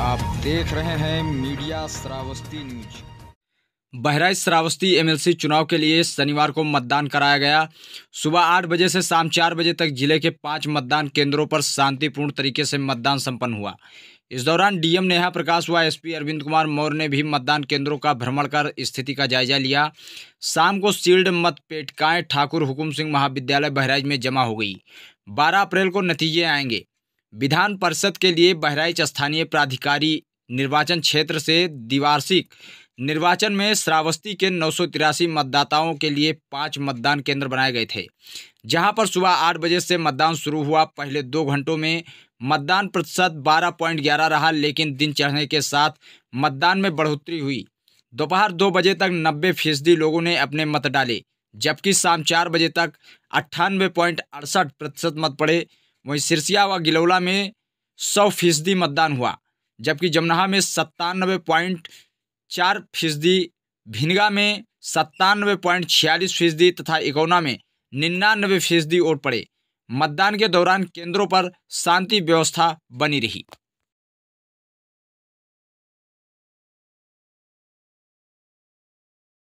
आप देख रहे हैं media Shravasti news Bahraich Shravasti MLC चुनाव के लिए शनिवार को मतदान कराया गया सुबह आठ बजे से शाम चार बजे तक जिले के पांच मतदान केंद्रों पर शांतिपूर्ण तरीके से मतदान संपन्न हुआ इस दौरान डीएम नेहा प्रकाश व एसपी अरविंद कुमार मौर्य ने भी मतदान केंद्रों का भ्रमण कर स्थिति का जायजा लिया शाम को सील्ड मतपेटिकाएं ठाकुर हुकुम सिंह महाविद्यालय बहराइच में जमा हो गई बारह अप्रैल को नतीजे आएंगे विधान परिषद के लिए बहराइच स्थानीय प्राधिकारी निर्वाचन क्षेत्र से द्विवार्षिक निर्वाचन में श्रावस्ती के नौ मतदाताओं के लिए पाँच मतदान केंद्र बनाए गए थे जहां पर सुबह आठ बजे से मतदान शुरू हुआ पहले दो घंटों में मतदान प्रतिशत बारह पॉइंट ग्यारह रहा लेकिन दिन चढ़ने के साथ मतदान में बढ़ोतरी हुई दोपहर दो बजे तक नब्बे फीसदी लोगों ने अपने मत डाले जबकि शाम चार बजे तक अट्ठानवे पॉइंट अड़सठ प्रतिशत मत पड़े वहीं सिरसिया व गिलौला में सौ फीसदी मतदान हुआ जबकि जमनाहा में सत्तानबे पॉइंट चार फीसदी भिनगा में सत्तानबे पॉइंट छियालीस फीसदी तथा इकोना में निन्यानबे फीसदी वोट पड़े मतदान के दौरान केंद्रों पर शांति व्यवस्था बनी रही